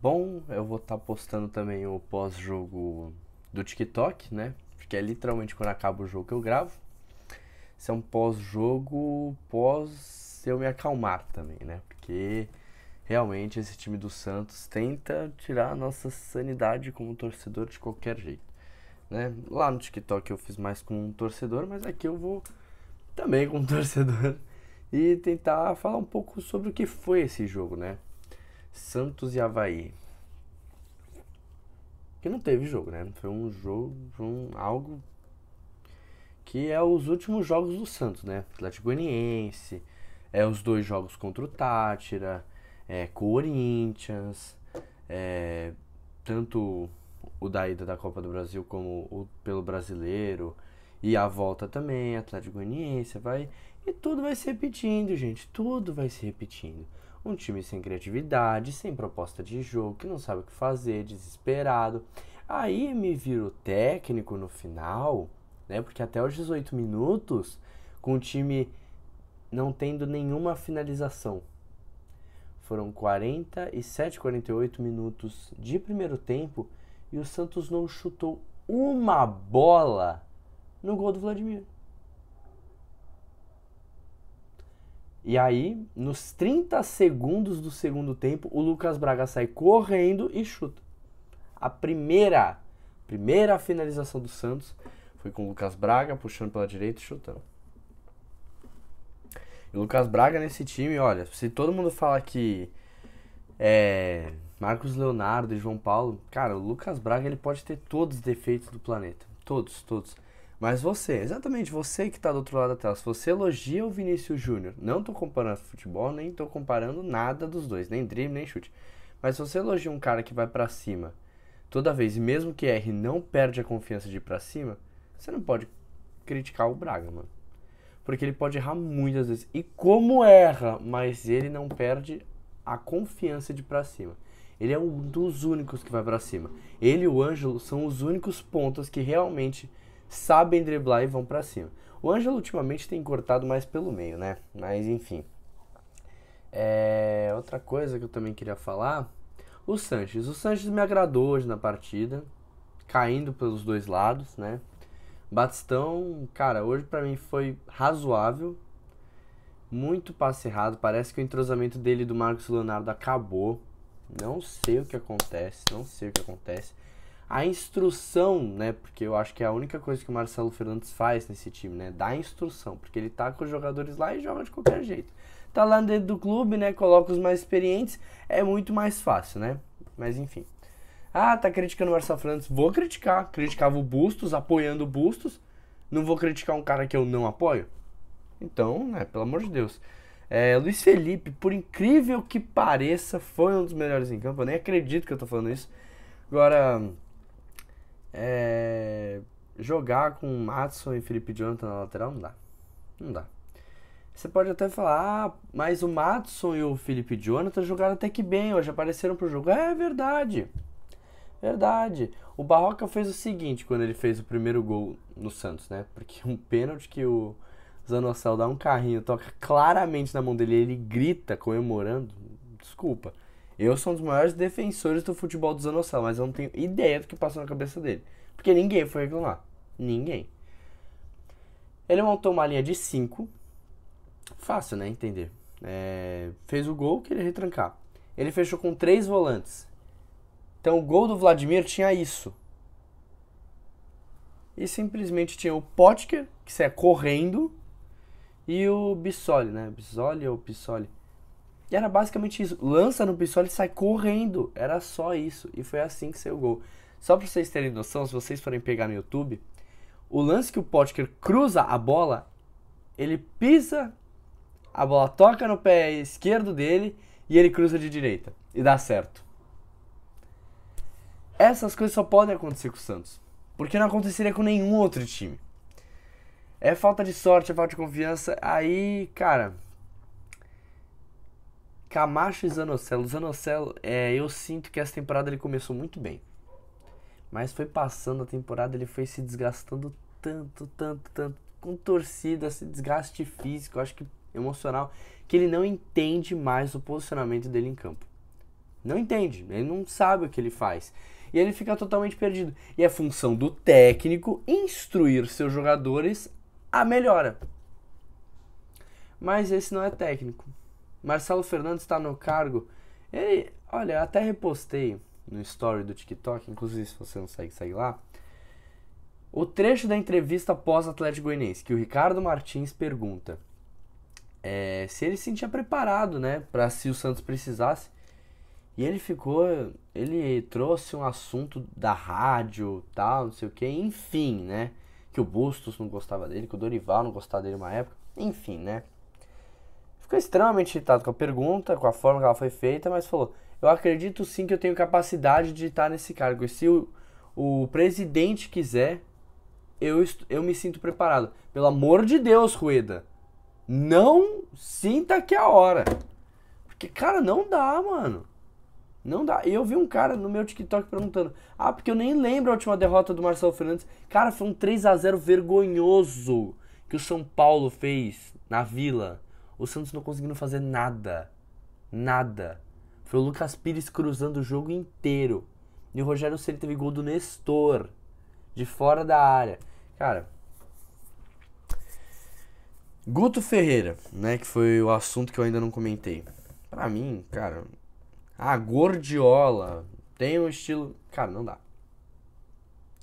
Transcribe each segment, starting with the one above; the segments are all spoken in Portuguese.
bom. Eu vou estar tá postando também o pós-jogo do TikTok, né? Porque é literalmente quando acaba o jogo que eu gravo. Isso é um pós-jogo, pós eu me acalmar também, né? Porque realmente esse time do Santos tenta tirar a nossa sanidade como torcedor de qualquer jeito. Né? Lá no TikTok eu fiz mais com um torcedor, mas aqui eu vou também como torcedor e tentar falar um pouco sobre o que foi esse jogo, né? Santos e Havaí. Que não teve jogo, né? Foi um jogo, um, algo que é os últimos jogos do Santos, né? Atlético Goianiense, é os dois jogos contra o Tátira, é Corinthians, é, tanto o da ida da Copa do Brasil como o pelo Brasileiro e a volta também, Atlético Goianiense, vai e tudo vai se repetindo, gente, tudo vai se repetindo. Um time sem criatividade, sem proposta de jogo, que não sabe o que fazer, desesperado. Aí me vira o técnico no final, né? Porque até os 18 minutos, com o time não tendo nenhuma finalização. Foram 47, 48 minutos de primeiro tempo e o Santos não chutou uma bola no gol do Vladimir. E aí, nos 30 segundos do segundo tempo, o Lucas Braga sai correndo e chuta. A primeira, primeira finalização do Santos foi com o Lucas Braga puxando pela direita e chutando. E o Lucas Braga nesse time, olha, se todo mundo fala que é, Marcos Leonardo e João Paulo, cara, o Lucas Braga ele pode ter todos os defeitos do planeta, todos, todos. Mas você, exatamente você que está do outro lado da tela, se você elogia o Vinícius Júnior, não estou comparando futebol, nem estou comparando nada dos dois, nem drible, nem chute. Mas se você elogia um cara que vai para cima toda vez, mesmo que erre, não perde a confiança de ir para cima, você não pode criticar o Braga, mano. Porque ele pode errar muitas vezes. E como erra, mas ele não perde a confiança de ir para cima. Ele é um dos únicos que vai para cima. Ele e o Ângelo são os únicos pontos que realmente sabem driblar e vão para cima. O Ângelo ultimamente tem cortado mais pelo meio, né? Mas enfim. É, outra coisa que eu também queria falar, o Sanches. O Sanches me agradou hoje na partida, caindo pelos dois lados, né? Batistão, cara, hoje para mim foi razoável. Muito passe errado, parece que o entrosamento dele do Marcos Leonardo acabou. Não sei o que acontece, não sei o que acontece a instrução, né? Porque eu acho que é a única coisa que o Marcelo Fernandes faz nesse time, né? Dá instrução, porque ele tá com os jogadores lá e joga de qualquer jeito. Tá lá dentro do clube, né? Coloca os mais experientes, é muito mais fácil, né? Mas enfim. Ah, tá criticando o Marcelo Fernandes. Vou criticar. Criticava o Bustos, apoiando o Bustos. Não vou criticar um cara que eu não apoio? Então, né? Pelo amor de Deus. É, Luiz Felipe, por incrível que pareça, foi um dos melhores em campo. Eu nem acredito que eu tô falando isso. Agora, é, jogar com Matson e Felipe Jonathan na lateral não dá. Não dá. Você pode até falar, ah, mas o Matson e o Felipe Jonathan jogaram até que bem, hoje apareceram pro jogo. É verdade. Verdade. O Barroca fez o seguinte quando ele fez o primeiro gol no Santos, né? Porque um pênalti que o Zanocel dá um carrinho, toca claramente na mão dele, ele grita comemorando. Desculpa. Eu sou um dos maiores defensores do futebol do Zanossauro, mas eu não tenho ideia do que passou na cabeça dele. Porque ninguém foi reclamar. Ninguém. Ele montou uma linha de 5. Fácil, né? Entender. É, fez o gol, queria retrancar. Ele fechou com três volantes. Então o gol do Vladimir tinha isso. E simplesmente tinha o Potker, que é correndo, e o Bissoli, né? Bissoli ou Pissoli? E era basicamente isso. Lança no pistola e sai correndo. Era só isso. E foi assim que saiu o gol. Só pra vocês terem noção, se vocês forem pegar no YouTube, o lance que o Potker cruza a bola, ele pisa, a bola toca no pé esquerdo dele e ele cruza de direita. E dá certo. Essas coisas só podem acontecer com o Santos. Porque não aconteceria com nenhum outro time. É falta de sorte, é falta de confiança. Aí, cara, Camacho e Zanocelo. Zanocelo, é, eu sinto que essa temporada ele começou muito bem. Mas foi passando a temporada, ele foi se desgastando tanto, tanto, tanto. Com torcida, esse desgaste físico, acho que emocional, que ele não entende mais o posicionamento dele em campo. Não entende, ele não sabe o que ele faz. E ele fica totalmente perdido. E é função do técnico instruir seus jogadores a melhora. Mas esse não é técnico. Marcelo Fernandes está no cargo. Ele, olha, até repostei no story do TikTok, inclusive se você não segue, segue lá. O trecho da entrevista pós-Atlético Goianiense, que o Ricardo Martins pergunta é, se ele se sentia preparado, né, para se o Santos precisasse. E ele ficou, ele trouxe um assunto da rádio, tal, não sei o que, enfim, né, que o Bustos não gostava dele, que o Dorival não gostava dele uma época, enfim, né ficou extremamente irritado com a pergunta, com a forma que ela foi feita, mas falou: Eu acredito sim que eu tenho capacidade de estar nesse cargo. E se o, o presidente quiser, eu, eu me sinto preparado. Pelo amor de Deus, Rueda, não sinta que é a hora. Porque, cara, não dá, mano. Não dá. eu vi um cara no meu TikTok perguntando: Ah, porque eu nem lembro a última derrota do Marcelo Fernandes. Cara, foi um 3 a 0 vergonhoso que o São Paulo fez na vila o Santos não conseguindo fazer nada. Nada. Foi o Lucas Pires cruzando o jogo inteiro. E o Rogério Ceni teve gol do Nestor. De fora da área. Cara. Guto Ferreira, né? Que foi o assunto que eu ainda não comentei. Pra mim, cara. A Gordiola tem um estilo. Cara, não dá.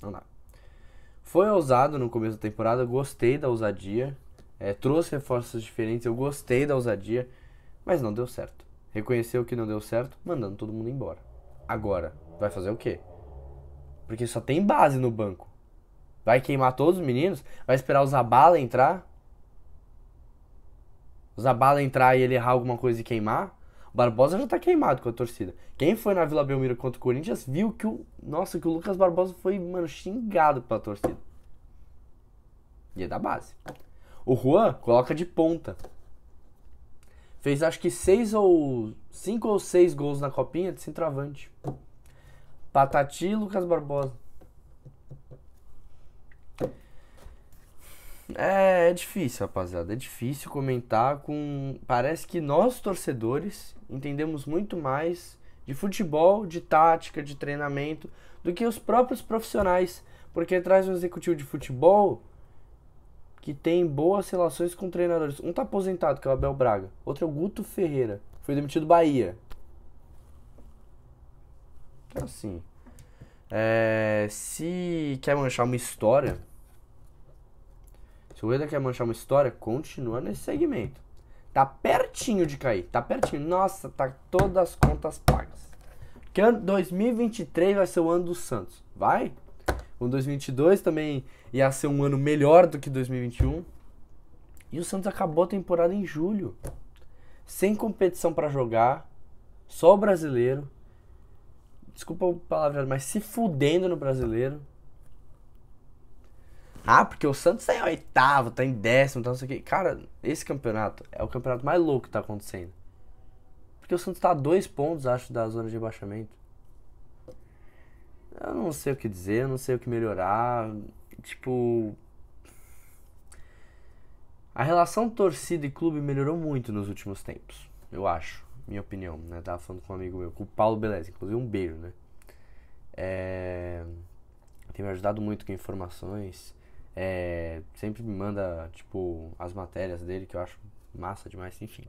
Não dá. Foi ousado no começo da temporada, gostei da ousadia é, trouxe reforços diferentes, eu gostei da ousadia, mas não deu certo. Reconheceu que não deu certo, mandando todo mundo embora. Agora, vai fazer o quê? Porque só tem base no banco. Vai queimar todos os meninos? Vai esperar o Zabala entrar? O Zabala entrar e ele errar alguma coisa e queimar? O Barbosa já tá queimado com a torcida. Quem foi na Vila Belmiro contra o Corinthians viu que o. Nossa, que o Lucas Barbosa foi, mano, xingado pela torcida. E é da base. O Juan coloca de ponta. Fez acho que seis ou cinco ou seis gols na copinha de centroavante. Patati e Lucas Barbosa. É, é difícil, rapaziada. É difícil comentar com. Parece que nós, torcedores, entendemos muito mais de futebol, de tática, de treinamento, do que os próprios profissionais. Porque traz um executivo de futebol que tem boas relações com treinadores. Um tá aposentado, que é o Abel Braga. Outro é o Guto Ferreira. Foi demitido do Bahia. Então, assim. É, se quer manchar uma história. Se o Eda quer manchar uma história, continua nesse segmento. Tá pertinho de cair. Tá pertinho. Nossa, tá todas as contas pagas. Que ano 2023 vai ser o ano do Santos. Vai? O 2022 também ia ser um ano melhor do que 2021. E o Santos acabou a temporada em julho. Sem competição para jogar, só o brasileiro. Desculpa a palavra, mas se fudendo no brasileiro. Ah, porque o Santos tá em oitavo, tá em décimo, tá não sei o quê. Cara, esse campeonato é o campeonato mais louco que tá acontecendo. Porque o Santos tá a dois pontos, acho, da zona de rebaixamento eu não sei o que dizer, eu não sei o que melhorar. Tipo. A relação torcida e clube melhorou muito nos últimos tempos, eu acho. Minha opinião, né? Tava falando com um amigo meu, com o Paulo Beleza, inclusive um beijo, né? É... Tem me ajudado muito com informações. É... Sempre me manda, tipo, as matérias dele, que eu acho massa demais, enfim.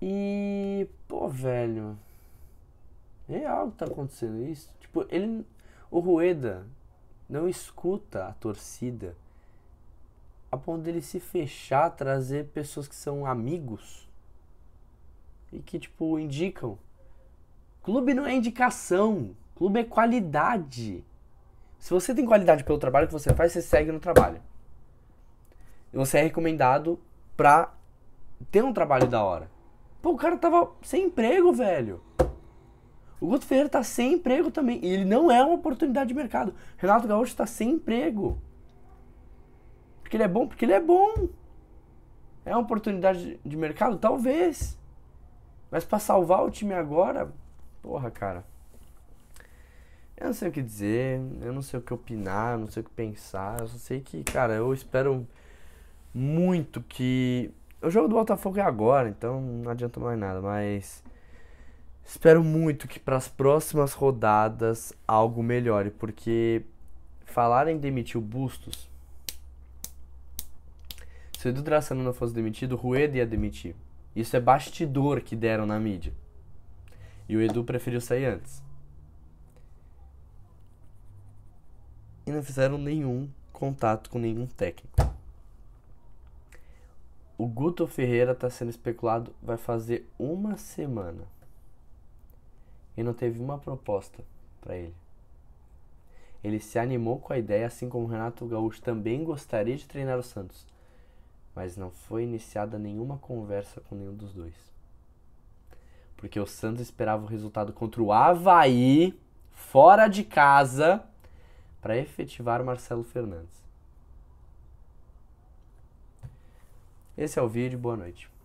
E. Pô, velho real é que tá acontecendo é isso. Tipo, ele. O Rueda não escuta a torcida a ponto dele se fechar, trazer pessoas que são amigos e que, tipo, indicam. Clube não é indicação, clube é qualidade. Se você tem qualidade pelo trabalho que você faz, você segue no trabalho. E você é recomendado pra ter um trabalho da hora. Pô, o cara tava sem emprego, velho. O Guto Ferreira está sem emprego também. E ele não é uma oportunidade de mercado. Renato Gaúcho está sem emprego. Porque ele é bom? Porque ele é bom. É uma oportunidade de mercado? Talvez. Mas para salvar o time agora, porra, cara. Eu não sei o que dizer, eu não sei o que opinar, eu não sei o que pensar. Eu só sei que, cara, eu espero muito que. O jogo do Botafogo é agora, então não adianta mais nada, mas. Espero muito que para as próximas rodadas algo melhore, porque falar em demitir o Bustos. Se o Edu Draceno não fosse demitido, o Rueda ia demitir. Isso é bastidor que deram na mídia. E o Edu preferiu sair antes. E não fizeram nenhum contato com nenhum técnico. O Guto Ferreira está sendo especulado vai fazer uma semana e não teve uma proposta para ele. Ele se animou com a ideia, assim como Renato Gaúcho também gostaria de treinar o Santos, mas não foi iniciada nenhuma conversa com nenhum dos dois. Porque o Santos esperava o resultado contra o Havaí, fora de casa, para efetivar Marcelo Fernandes. Esse é o vídeo, boa noite.